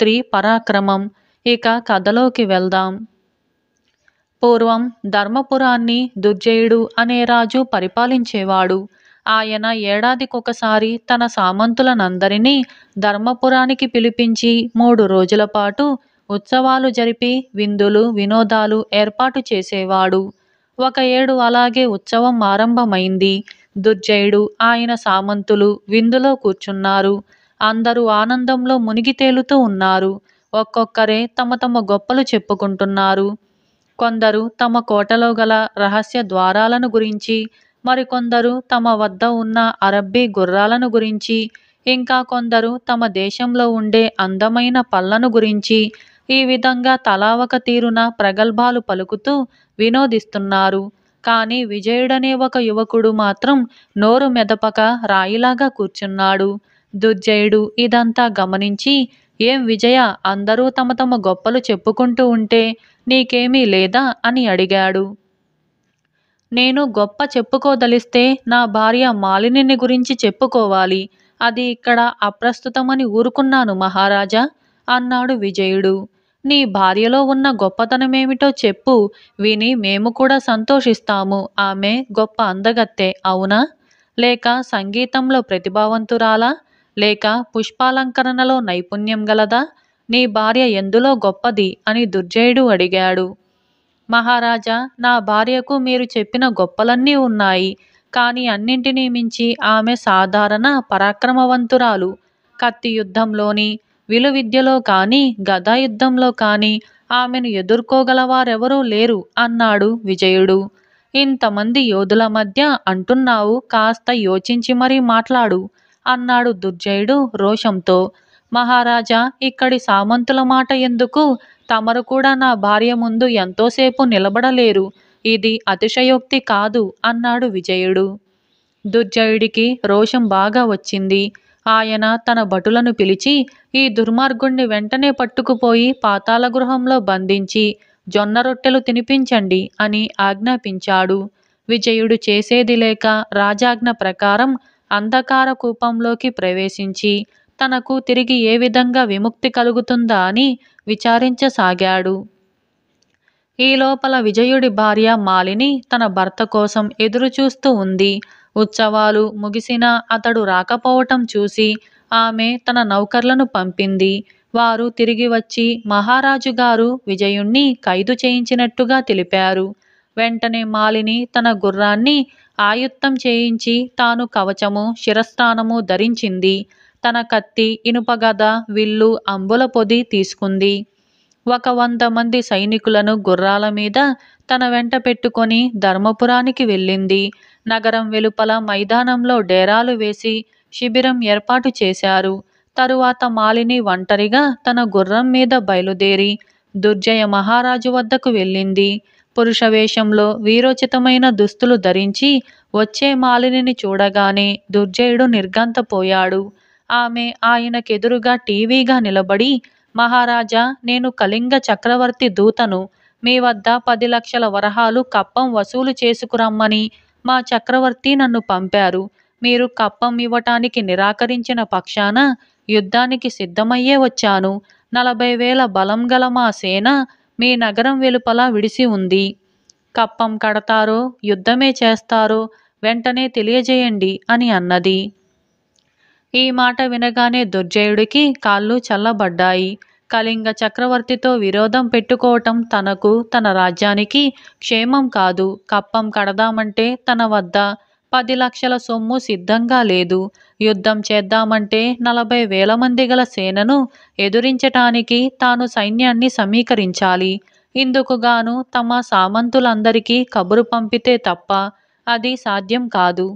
స్త్రీ పరాక్రమం ఇక కథలోకి వెళ్దాం పూర్వం ధర్మపురాన్ని దుర్జయుడు అనే రాజు పరిపాలించేవాడు ఆయన ఏడాదికొకసారి తన సామంతులనందరినీ ధర్మపురానికి పిలిపించి మూడు రోజుల పాటు ఉత్సవాలు జరిపి విందులు వినోదాలు ఏర్పాటు చేసేవాడు ఒక ఏడు అలాగే ఉత్సవం ఆరంభమైంది దుర్జయుడు ఆయన సామంతులు విందులో కూర్చున్నారు అందరూ ఆనందంలో మునిగి తేలుతూ ఉన్నారు ఒక్కొక్కరే తమ తమ గొప్పలు చెప్పుకుంటున్నారు కొందరు తమ కోటలో గల రహస్య ద్వారాలను గురించి మరికొందరు తమ వద్ద ఉన్న అరబ్బీ గుర్రాలను గురించి ఇంకా కొందరు తమ దేశంలో ఉండే అందమైన పళ్ళను గురించి ఈ విధంగా తలావక తీరున ప్రగల్భాలు పలుకుతూ వినోదిస్తున్నారు కానీ విజయుడనే ఒక యువకుడు మాత్రం నోరు మెదపక రాయిలాగా కూర్చున్నాడు దుర్జయుడు ఇదంతా గమనించి ఏం విజయ అందరూ తమ తమ గొప్పలు చెప్పుకుంటూ ఉంటే నీకేమీ లేదా అని అడిగాడు నేను గొప్ప చెప్పుకోదలిస్తే నా భార్య మాలినిని గురించి చెప్పుకోవాలి అది ఇక్కడ అప్రస్తుతమని ఊరుకున్నాను మహారాజా అన్నాడు విజయుడు నీ భార్యలో ఉన్న గొప్పతనమేమిటో చెప్పు విని మేము కూడా సంతోషిస్తాము ఆమె గొప్ప అందగత్తే అవునా లేక సంగీతంలో ప్రతిభావంతురాలా లేక పుష్పాలంకరణలో నైపుణ్యం గలదా నీ భార్య ఎందులో గొప్పది అని దుర్జయుడు అడిగాడు మహారాజా నా భార్యకు మీరు చెప్పిన గొప్పలన్నీ ఉన్నాయి కానీ అన్నింటినీ మించి ఆమె సాధారణ పరాక్రమవంతురాలు కత్తి యుద్ధంలోని విలువిద్యలో కానీ గదాయుద్ధంలో కానీ ఆమెను ఎదుర్కోగలవారెవరూ లేరు అన్నాడు విజయుడు ఇంతమంది యోధుల మధ్య అంటున్నావు కాస్త యోచించి మరీ మాట్లాడు అన్నాడు దుర్జయుడు రోషంతో మహారాజా ఇక్కడి సామంతుల మాట ఎందుకు తమరు కూడా నా భార్య ముందు ఎంతోసేపు నిలబడలేరు ఇది అతిశయోక్తి కాదు అన్నాడు విజయుడు దుర్జయుడికి రోషం బాగా వచ్చింది ఆయన తన భటులను పిలిచి ఈ దుర్మార్గుణ్ణి వెంటనే పట్టుకుపోయి పాతాల గృహంలో బంధించి జొన్న రొట్టెలు తినిపించండి అని ఆజ్ఞాపించాడు విజయుడు చేసేది లేక రాజాజ్ఞ ప్రకారం అంధకార కూపంలోకి ప్రవేశించి తనకు తిరిగి ఏ విధంగా విముక్తి కలుగుతుందా అని విచారించసాగాడు ఈ లోపల విజయుడి భార్య మాలిని తన భర్త కోసం ఎదురుచూస్తూ ఉంది ఉత్సవాలు ముగిసినా అతడు రాకపోవటం చూసి ఆమె తన నౌకర్లను పంపింది వారు తిరిగి వచ్చి మహారాజు గారు విజయుణ్ణి ఖైదు చేయించినట్టుగా తెలిపారు వెంటనే మాలిని తన గుర్రాన్ని ఆయుత్తం చేయించి తాను కవచము శిరస్థానము ధరించింది తన కత్తి ఇనుపగద విల్లు అంబుల పొది తీసుకుంది ఒక వంద మంది సైనికులను గుర్రాల మీద తన వెంట పెట్టుకొని ధర్మపురానికి వెళ్ళింది నగరం వెలుపల మైదానంలో డేరాలు వేసి శిబిరం ఏర్పాటు చేశారు తరువాత మాలిని ఒంటరిగా తన గుర్రం మీద బయలుదేరి దుర్జయ మహారాజు వద్దకు వెళ్ళింది పురుష వేషంలో వీరోచితమైన దుస్తులు ధరించి వచ్చే మాలినిని చూడగానే దుర్జయుడు నిర్గంతపోయాడు ఆమె ఆయనకెదురుగా టీవీగా నిలబడి మహారాజా నేను కళింగ చక్రవర్తి దూతను మీ వద్ద పది లక్షల వరహాలు కప్పం వసూలు చేసుకురమ్మని మా చక్రవర్తి నన్ను పంపారు మీరు కప్పం ఇవ్వటానికి నిరాకరించిన పక్షాన యుద్ధానికి సిద్ధమయ్యే వచ్చాను నలభై వేల బలం గల మా సేన మీ నగరం వెలుపల విడిసి ఉంది కప్పం కడతారో యుద్ధమే చేస్తారో వెంటనే తెలియజేయండి అని అన్నది ఈ మాట వినగానే దుర్జయుడికి కాళ్ళు చల్లబడ్డాయి కళింగ చక్రవర్తితో విరోధం పెట్టుకోవటం తనకు తన రాజ్యానికి క్షేమం కాదు కప్పం కడదామంటే తన వద్ద పది లక్షల సొమ్ము సిద్ధంగా లేదు యుద్ధం చేద్దామంటే నలభై వేల మంది గల సేనను ఎదురించటానికి తాను సైన్యాన్ని సమీకరించాలి ఇందుకుగాను తమ సామంతులందరికీ కబురు పంపితే తప్ప అది సాధ్యం కాదు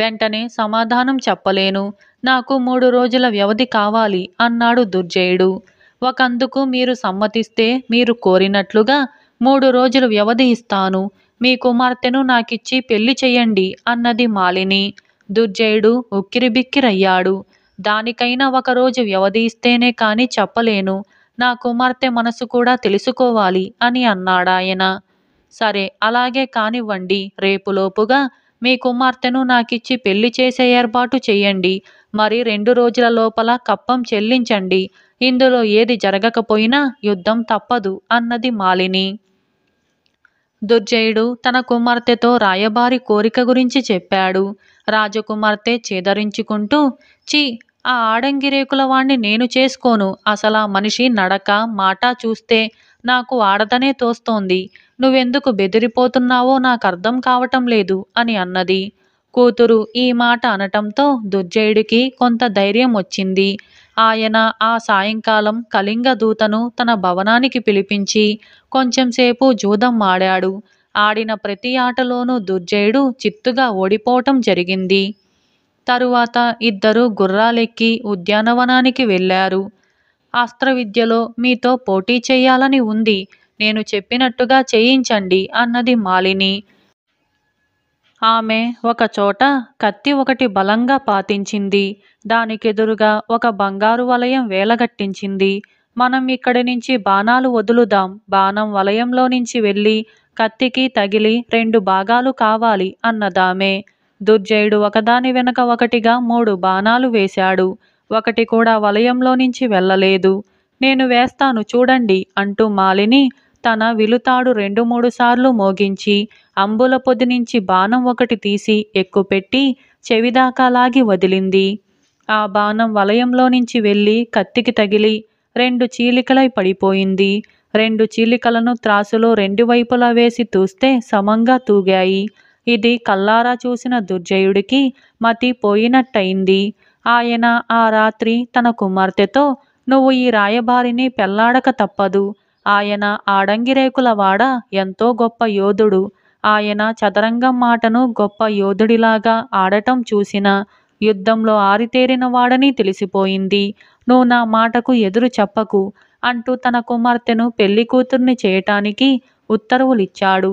వెంటనే సమాధానం చెప్పలేను నాకు మూడు రోజుల వ్యవధి కావాలి అన్నాడు దుర్జయుడు ఒకందుకు మీరు సమ్మతిస్తే మీరు కోరినట్లుగా మూడు రోజులు వ్యవధి ఇస్తాను మీ కుమార్తెను నాకిచ్చి పెళ్లి చెయ్యండి అన్నది మాలిని దుర్జయుడు ఉక్కిరిబిక్కిరయ్యాడు దానికైనా ఒకరోజు వ్యవధి ఇస్తేనే కాని చెప్పలేను నా కుమార్తె మనసు కూడా తెలుసుకోవాలి అని అన్నాడాయన సరే అలాగే కానివ్వండి రేపులోపుగా మీ కుమార్తెను నాకిచ్చి పెళ్లి చేసే ఏర్పాటు చేయండి మరి రెండు రోజుల లోపల కప్పం చెల్లించండి ఇందులో ఏది జరగకపోయినా యుద్ధం తప్పదు అన్నది మాలిని దుర్జయుడు తన కుమార్తెతో రాయబారి కోరిక గురించి చెప్పాడు రాజకుమార్తె చేదరించుకుంటూ చి ఆ ఆడంగిరేకుల వాణ్ణి నేను చేసుకోను అసలా మనిషి నడక మాట చూస్తే నాకు ఆడదనే తోస్తోంది నువ్వెందుకు బెదిరిపోతున్నావో నాకు అర్థం కావటం లేదు అని అన్నది కూతురు ఈ మాట అనటంతో దుర్జయుడికి కొంత ధైర్యం వచ్చింది ఆయన ఆ సాయంకాలం కళింగ దూతను తన భవనానికి పిలిపించి కొంచెంసేపు జూదం ఆడాడు ఆడిన ప్రతి ఆటలోనూ దుర్జయుడు చిత్తుగా ఓడిపోవటం జరిగింది తరువాత ఇద్దరు గుర్రాలెక్కి ఉద్యానవనానికి వెళ్ళారు అస్త్రవిద్యలో మీతో పోటీ చేయాలని ఉంది నేను చెప్పినట్టుగా చేయించండి అన్నది మాలిని ఆమె ఒకచోట కత్తి ఒకటి బలంగా పాతించింది దానికెదురుగా ఒక బంగారు వలయం వేలగట్టించింది మనం ఇక్కడి నుంచి బాణాలు వదులుదాం బాణం వలయంలో నుంచి వెళ్ళి కత్తికి తగిలి రెండు భాగాలు కావాలి అన్నదామే దుర్జయుడు ఒకదాని వెనక ఒకటిగా మూడు బాణాలు వేశాడు ఒకటి కూడా వలయంలో నుంచి వెళ్ళలేదు నేను వేస్తాను చూడండి అంటూ మాలిని తన విలుతాడు రెండు మూడు సార్లు మోగించి అంబుల పొది నుంచి బాణం ఒకటి తీసి ఎక్కుపెట్టి చెవిదాకా లాగి వదిలింది ఆ బాణం వలయంలో నుంచి వెళ్ళి కత్తికి తగిలి రెండు చీలికలై పడిపోయింది రెండు చీలికలను త్రాసులో రెండు వైపులా వేసి తూస్తే సమంగా తూగాయి ఇది కల్లారా చూసిన దుర్జయుడికి మతి పోయినట్టయింది ఆయన ఆ రాత్రి తన కుమార్తెతో నువ్వు ఈ రాయబారిని పెళ్లాడక తప్పదు ఆయన ఆడంగిరేకుల వాడ ఎంతో గొప్ప యోధుడు ఆయన చదరంగం మాటను గొప్ప యోధుడిలాగా ఆడటం చూసిన యుద్ధంలో ఆరితేరిన వాడని తెలిసిపోయింది నువ్వు నా మాటకు ఎదురు చెప్పకు అంటూ తన కుమార్తెను పెళ్లి కూతుర్ని చేయటానికి ఉత్తర్వులిచ్చాడు